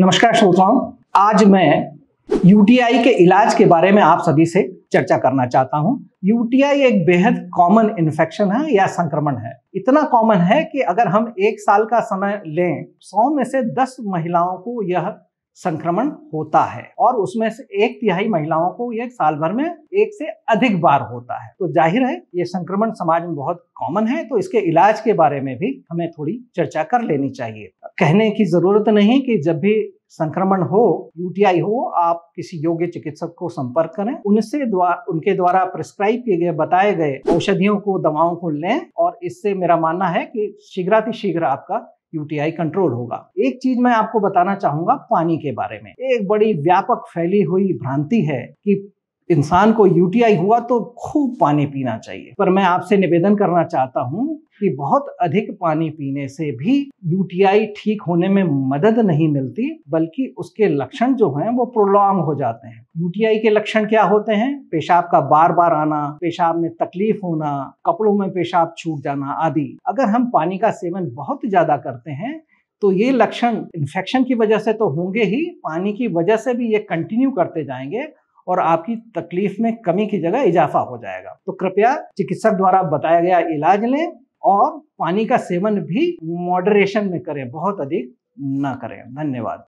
नमस्कार श्रोताओं आज मैं यूटीआई के इलाज के बारे में आप सभी से चर्चा करना चाहता हूं यूटीआई एक बेहद कॉमन इन्फेक्शन है या संक्रमण है इतना कॉमन है कि अगर हम एक साल का समय लें सौ में से दस महिलाओं को यह संक्रमण होता है और उसमें से एक तिहाई महिलाओं को यह साल भर में एक से अधिक बार होता है तो जाहिर है ये संक्रमण समाज में बहुत कॉमन है तो इसके इलाज के बारे में भी हमें थोड़ी चर्चा कर लेनी चाहिए कहने की जरूरत नहीं कि जब भी संक्रमण हो यूटीआई हो आप किसी योग्य चिकित्सक को संपर्क करें उनसे द्वारा उनके द्वारा प्रिस्क्राइब किए गए बताए गए औषधियों को दवाओं को लें और इससे मेरा मानना है कि शीघ्रातिशीघ्र आपका यूटीआई कंट्रोल होगा एक चीज मैं आपको बताना चाहूंगा पानी के बारे में एक बड़ी व्यापक फैली हुई भ्रांति है कि इंसान को यूटीआई हुआ तो खूब पानी पीना चाहिए पर मैं आपसे निवेदन करना चाहता हूँ कि बहुत अधिक पानी पीने से भी यूटीआई ठीक होने में मदद नहीं मिलती बल्कि उसके लक्षण जो हैं वो प्रोलॉन्ग हो जाते हैं यूटीआई के लक्षण क्या होते हैं पेशाब का बार बार आना पेशाब में तकलीफ होना कपड़ों में पेशाब छूट जाना आदि अगर हम पानी का सेवन बहुत ज़्यादा करते हैं तो ये लक्षण इन्फेक्शन की वजह से तो होंगे ही पानी की वजह से भी ये कंटिन्यू करते जाएंगे और आपकी तकलीफ में कमी की जगह इजाफा हो जाएगा तो कृपया चिकित्सक द्वारा बताया गया इलाज लें और पानी का सेवन भी मॉडरेशन में करें बहुत अधिक न करें धन्यवाद